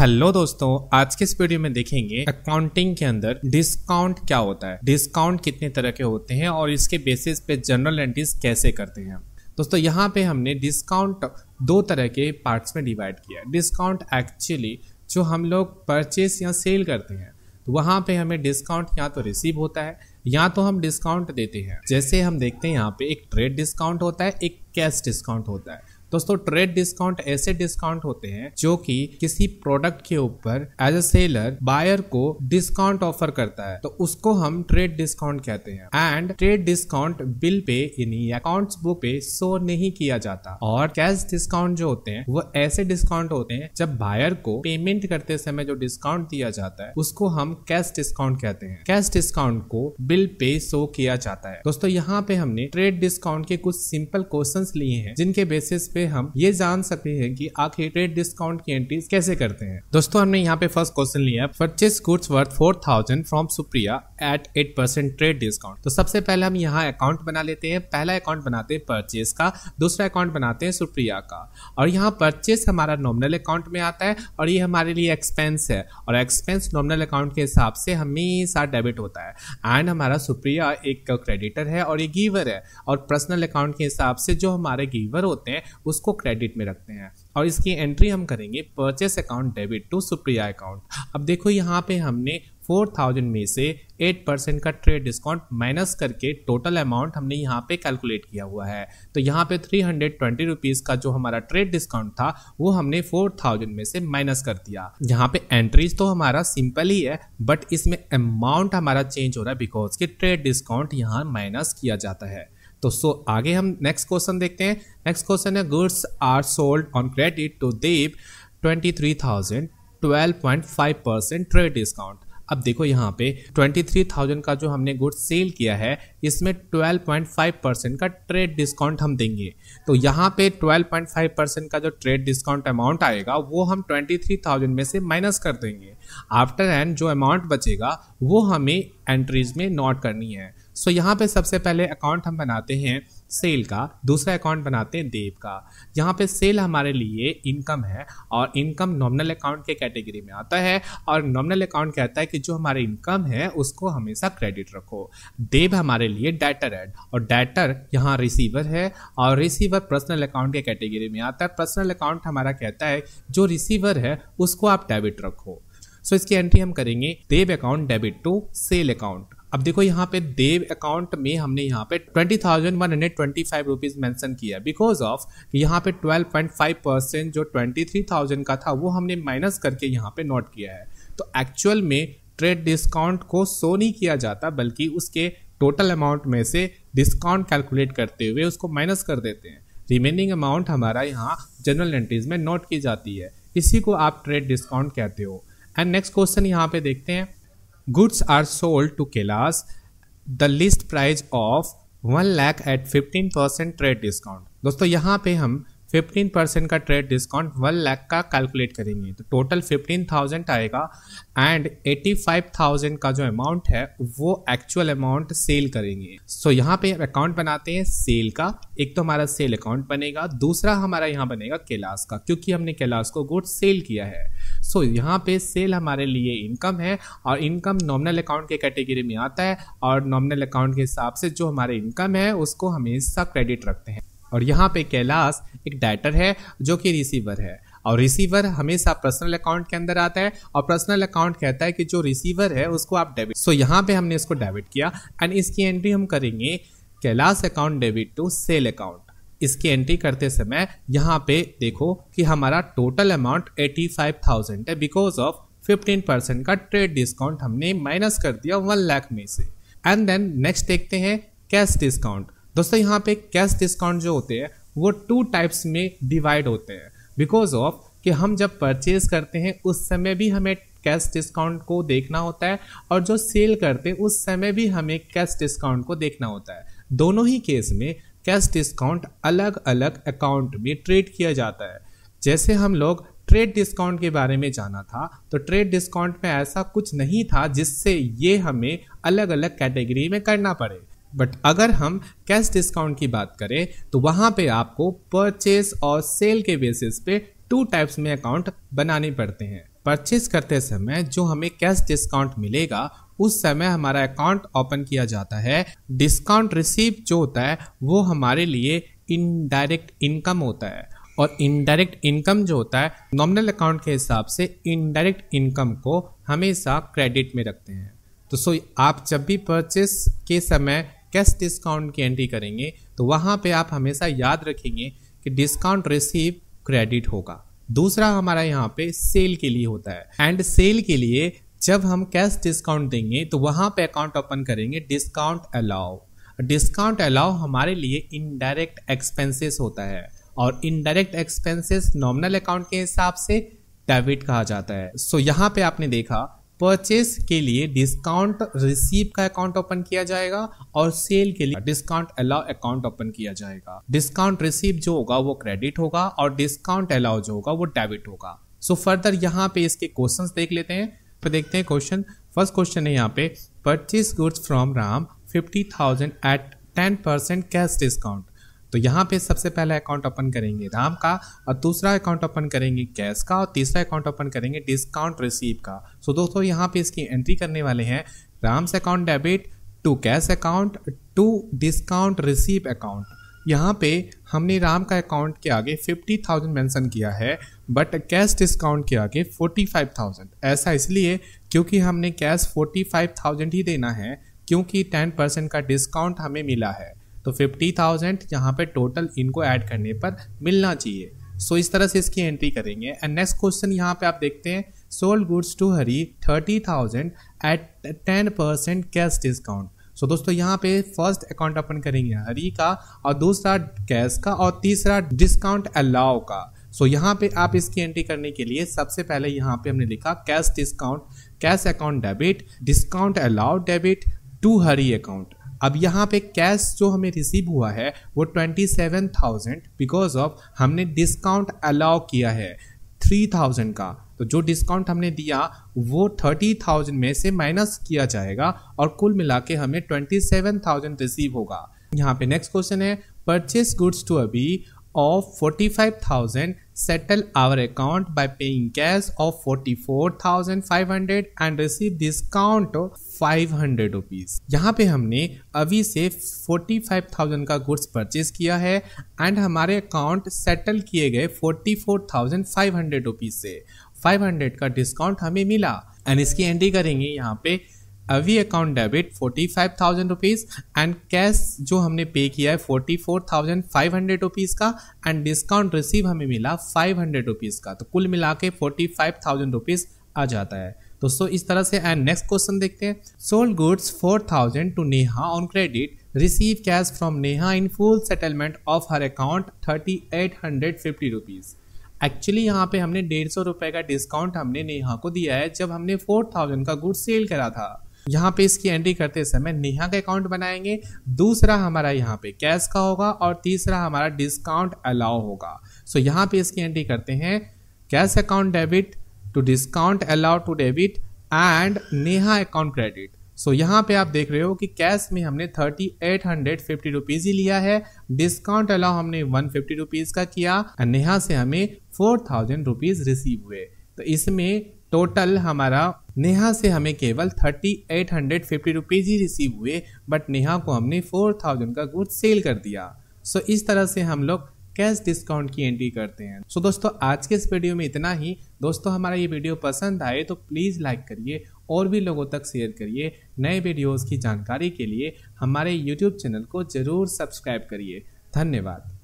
hello दोस्तों आज के इस वीडियो में देखेंगे अकाउंटिंग के अंदर डिस्काउंट क्या होता है डिस्काउंट कितने तरह के होते हैं और इसके बेसिस पे जनरल एंट्रीज कैसे करते हैं दोस्तों यहाँ पे हमने डिस्काउंट दो तरह के पार्ट्स में डिवाइड किया डिस्काउंट एक्चुअली जो हम लोग परचेस या सेल करते हैं तो वहाँ पे हमें डिस्काउंट या तो रिसीव होता है या तो हम डिस्काउंट देते हैं जैसे हम देखते हैं यहाँ पे एक ट्रेड डिस्काउंट होता है एक कैश डिस्काउंट होता है दोस्तों ट्रेड डिस्काउंट ऐसे डिस्काउंट होते हैं जो कि किसी प्रोडक्ट के ऊपर एज अ सेलर बायर को डिस्काउंट ऑफर करता है तो उसको हम ट्रेड डिस्काउंट कहते हैं and trade discount bill pay यानी अकाउंट्स बुक पे शो नहीं किया जाता और कैश डिस्काउंट जो होते हैं वो ऐसे डिस्काउंट होते हैं जब बायर को पेमेंट करते समय जो डिस्काउंट दिया जाता है उसको हम कैश डिस्काउंट कहते हैं कैश डिस्काउंट को बिल पे शो किया जाता है दोस्तों यहाँ पे हमने ट्रेड डिस्काउंट के कुछ सिंपल क्वेश्चन लिए हैं जिनके बेसिस पे पे हम ये जान सकते हैं कि आखिर ट्रेड डिस्काउंट की एंट्रीज कैसे करते हैं दोस्तों हमने यहाँ पे फर्स्ट क्वेश्चन लिया है purchase goods worth four thousand from Supriya at eight percent trade discount तो सबसे पहले हम यहाँ अकाउंट बना लेते हैं पहला अकाउंट बनाते हैं परचेस का दूसरा अकाउंट बनाते हैं सुप्रिया का और यहाँ परचेस हमारा नॉमिनल अकाउंट में आता है और ये हमारे लिए एक्सपेंस है और एक्सपेंस नॉमिनल अकाउंट के हिसाब से हमेशा डेबिट होता है एंड हमारा सुप्रिया एक क्रेडिटर है और ये गीवर है और पर्सनल अकाउंट के हिसाब से जो हमारे गीवर होते हैं उसको क्रेडिट में रखते हैं और इसकी एंट्री हम करेंगे purchase account debit to Supriya account अब देखो यहाँ पे हमने 4000 में से 8 परसेंट का ट्रेड डिस्काउंट माइनस करके टोटल अमाउंट हमने यहाँ पे कैलकुलेट किया हुआ है तो यहाँ पे थ्री हंड्रेड का जो हमारा ट्रेड डिस्काउंट था वो हमने 4000 में से माइनस कर दिया यहाँ पे एंट्रीज तो हमारा सिंपल ही है बट इसमें अमाउंट हमारा चेंज हो रहा है बिकॉज के ट्रेड डिस्काउंट यहाँ माइनस किया जाता है तो सो आगे हम नेक्स्ट क्वेश्चन देखते हैं नेक्स्ट क्वेश्चन है goods are sold on credit to Dev twenty three thousand twelve point five percent trade discount अब देखो यहाँ पे ट्वेंटी थ्री थाउजेंड का जो हमने गुड सेल किया है इसमें ट्वेल्व पॉइंट फाइव परसेंट का ट्रेड डिस्काउंट हम देंगे तो यहाँ पे ट्वेल्व पॉइंट फाइव परसेंट का जो ट्रेड डिस्काउंट अमाउंट आएगा वो हम ट्वेंटी थ्री थाउजेंड में से माइनस कर देंगे आफ्टर एंड जो अमाउंट बचेगा वो हमें एंट्रीज में नोट करनी है सो यहाँ पे सबसे पहले अकाउंट हम बनाते हैं सेल का दूसरा अकाउंट बनाते हैं देव का यहाँ पे सेल हमारे लिए इनकम है और इनकम नॉमिनल अकाउंट के कैटेगरी में आता है और नॉमिनल अकाउंट कहता है कि जो हमारी इनकम है उसको हमेशा क्रेडिट रखो देव हमारे लिए डेटर है और डेटर यहाँ रिसीवर है और रिसीवर पर्सनल अकाउंट के कैटेगरी में आता है पर्सनल अकाउंट हमारा कहता है जो रिसीवर है उसको आप डेबिट रखो सो so, इसकी एंट्री हम करेंगे Dev account debit to sale account अब देखो यहाँ पे देव अकाउंट में हमने यहाँ पे twenty thousand one hundred twenty five rupees mention किया बिकॉज ऑफ यहाँ पे ट्वेल्व पॉइंट फाइव परसेंट जो ट्वेंटी थ्री थाउजेंड का था वो हमने माइनस करके यहाँ पे नोट किया है तो एक्चुअल में ट्रेड डिस्काउंट को सो नहीं किया जाता बल्कि उसके टोटल अमाउंट में से डिस्काउंट कैलकुलेट करते हुए उसको माइनस कर देते हैं रिमेनिंग अमाउंट हमारा यहाँ जनरल एंट्रीज में नोट की जाती है इसी को आप ट्रेड डिस्काउंट कहते हो एंड नेक्स्ट क्वेश्चन यहाँ पे देखते हैं goods are sold to Kailash the list price of one lakh at fifteen percent trade discount दोस्तों यहाँ पे हम फिफ्टीन परसेंट का ट्रेड डिस्काउंट वन लैख का कैलकुलेट करेंगे तो टोटल फिफ्टीन थाउजेंड आएगा एंड एटी फाइव थाउजेंड का जो अमाउंट है वो एक्चुअल अमाउंट सेल करेंगे सो so, यहाँ पे अकाउंट बनाते हैं सेल का एक तो हमारा सेल अकाउंट बनेगा दूसरा हमारा यहाँ बनेगा कैलाश का क्योंकि हमने कैलाश को गुड सेल किया है सो so, यहाँ पे सेल हमारे लिए इनकम है और इनकम नॉमिनल अकाउंट के कैटेगरी में आता है और नॉमिनल अकाउंट के हिसाब से जो हमारे इनकम है उसको हमेशा क्रेडिट रखते हैं और यहाँ पे कैलाश एक डाइटर है जो कि रिसीवर है और रिसीवर हमेशा पर्सनल अकाउंट के अंदर आता है और पर्सनल अकाउंट कहता है कि जो रिसीवर है उसको आप डेबिट सो so, यहाँ पे हमने इसको डेबिट किया एंड इसकी एंट्री हम करेंगे Kailash account debit to sale account इसकी एंट्री करते समय यहाँ पे देखो कि हमारा टोटल अमाउंट 85,000 है बिकॉज ऑफ 15 परसेंट का ट्रेड डिस्काउंट हमने माइनस कर दिया वन लाख में से एंड देन नेक्स्ट देखते हैं कैश डिस्काउंट दोस्तों यहाँ पे कैश डिस्काउंट जो होते हैं वो टू टाइप्स में डिवाइड होते हैं बिकॉज ऑफ कि हम जब परचेज करते हैं उस समय भी हमें कैश डिस्काउंट को देखना होता है और जो सेल करते हैं उस समय भी हमें कैश डिस्काउंट को देखना होता है दोनों ही केस में कैश डिस्काउंट अलग अलग अकाउंट में ट्रेड किया जाता है जैसे हम लोग ट्रेड डिस्काउंट के बारे में जाना था तो ट्रेड डिस्काउंट में ऐसा कुछ नहीं था जिससे ये हमें अलग अलग कैटेगरी में करना पड़े बट अगर हम कैश डिस्काउंट की बात करें तो वहाँ पे आपको परचेस और सेल के बेसिस पे टू टाइप्स में अकाउंट बनाने पड़ते हैं परचेस करते समय जो हमें कैश डिस्काउंट मिलेगा उस समय हमारा अकाउंट ओपन किया जाता है डिस्काउंट रिसीव जो होता है वो हमारे लिए इनडायरेक्ट इनकम होता है और इनडायरेक्ट इनकम जो होता है नॉमिनल अकाउंट के हिसाब से इनडायरेक्ट इनकम को हमेशा क्रेडिट में रखते हैं तो सो आप जब भी परचेस के समय कैश डिस्काउंट की एंट्री करेंगे तो वहाँ पे आप हमेशा याद रखेंगे कि डिस्काउंट रिसीव क्रेडिट होगा दूसरा हमारा यहाँ पे सेल के लिए होता है एंड सेल के लिए जब हम कैश डिस्काउंट देंगे तो वहाँ पे अकाउंट ओपन करेंगे डिस्काउंट अलाउ डिस्काउंट अलाउ हमारे लिए इनडायरेक्ट एक्सपेंसेस होता है और इनडायरेक्ट एक्सपेंसेस नॉमिनल अकाउंट के हिसाब से डेबिट कहा जाता है सो so, यहाँ पे आपने देखा परचेस के लिए डिस्काउंट रिसीव का अकाउंट ओपन किया जाएगा और सेल के लिए डिस्काउंट अलाउ अकाउंट ओपन किया जाएगा डिस्काउंट रिसीव जो होगा वो क्रेडिट होगा और डिस्काउंट अलाउ जो होगा वो डेबिट होगा सो so, फर्दर यहाँ पे इसके क्वेश्चन देख लेते हैं तो देखते हैं क्वेश्चन फर्स्ट क्वेश्चन है यहाँ पे purchase goods from Ram fifty thousand at ten percent cash discount तो यहाँ पे सबसे पहला अकाउंट ओपन करेंगे राम का और दूसरा अकाउंट ओपन करेंगे कैश का और तीसरा अकाउंट ओपन करेंगे डिस्काउंट रिसीव का सो दोस्तों यहाँ पे इसकी एंट्री करने वाले हैं Ram's account debit to cash account to discount receive account यहाँ पे हमने राम का अकाउंट के आगे फिफ्टी थाउजेंड मैंसन किया है बट कैश डिस्काउंट के आगे फोर्टी फाइव थाउजेंड ऐसा इसलिए क्योंकि हमने कैश फोर्टी फाइव थाउजेंड ही देना है क्योंकि टेन परसेंट का डिस्काउंट हमें मिला है तो फिफ्टी थाउजेंड यहाँ पर टोटल इनको ऐड करने पर मिलना चाहिए सो इस तरह से इसकी एंट्री करेंगे एंड नेक्स्ट क्वेश्चन यहाँ पे आप देखते हैं sold goods to Hari thirty thousand at ten percent cash discount so so, दोस्तों यहाँ पे फर्स्ट अकाउंट अपन करेंगे हरी का और दूसरा कैश का और तीसरा डिस्काउंट अलाव का सो so, यहाँ पे आप इसकी एंट्री करने के लिए सबसे पहले यहाँ पे हमने लिखा cash discount cash account debit discount allow debit to Hari account अब यहाँ पे कैश जो हमें रिसीव हुआ है वो twenty seven thousand because of हमने डिस्काउंट अलाउ किया है थ्री थाउजेंड का तो जो डिस्काउंट हमने दिया वो थर्टी थाउजेंड में से माइनस किया जाएगा और कुल मिला के हमें ट्वेंटी सेवन थाउजेंड रिसीव होगा यहाँ पे नेक्स्ट क्वेश्चन है purchase goods to Abhi of 45,000 settle our account by paying cash of 44,500 and receive discount of 500 rupees यहाँ पे हमने अभी से 45,000 का गुड्स परचेज किया है एंड हमारे अकाउंट सेटल किए गए 44,500 रुपीस से 500 का डिस्काउंट हमें मिला एंड इसकी एंट्री करेंगे यहाँ पे Abhi account debit forty five thousand rupees and cash जो हमने पे किया है forty four thousand five hundred rupees का एंड डिस्काउंट रिसीव हमें मिला फाइव हंड्रेड रुपीज़ का तो कुल मिला के फोर्टी फाइव थाउजेंड रुपीज़ आ जाता है दोस्तों इस तरह से एंड नेक्स्ट क्वेश्चन देखते हैं sold goods four thousand to Neha on credit receive cash from Neha in full settlement of her account thirty eight hundred fifty rupees actually यहाँ पे हमने डेढ़ सौ रुपए का डिस्काउंट हमने नेहा को दिया है जब हमने फोर थाउजेंड का गुड सेल करा था यहाँ पे इसकी एंट्री करते समय नेहा का अकाउंट बनाएंगे दूसरा हमारा यहाँ पे कैश का होगा और तीसरा हमारा डिस्काउंट अलाउ होगा सो so, यहाँ पे इसकी एंट्री करते हैं cash account debit to discount allow to debit and Neha account credit so यहाँ पे आप देख रहे हो कि कैश में हमने thirty eight hundred fifty rupees ही लिया है डिस्काउंट अलाउ हमने वन फिफ्टी रुपीज़ का किया नेहा से हमें फोर थाउजेंड रुपीज़ रिसीव हुए तो इसमें टोटल हमारा नेहा से हमें केवल thirty eight hundred fifty rupees ही रिसीव हुए बट नेहा को हमने फोर थाउजेंड का गुड सेल कर दिया सो so, इस तरह से हम लोग कैश डिस्काउंट की एंट्री करते हैं सो so, दोस्तों आज के इस वीडियो में इतना ही दोस्तों हमारा ये वीडियो पसंद आए तो प्लीज़ लाइक करिए और भी लोगों तक शेयर करिए नए वीडियोज़ की जानकारी के लिए हमारे यूट्यूब चैनल को ज़रूर सब्सक्राइब करिए धन्यवाद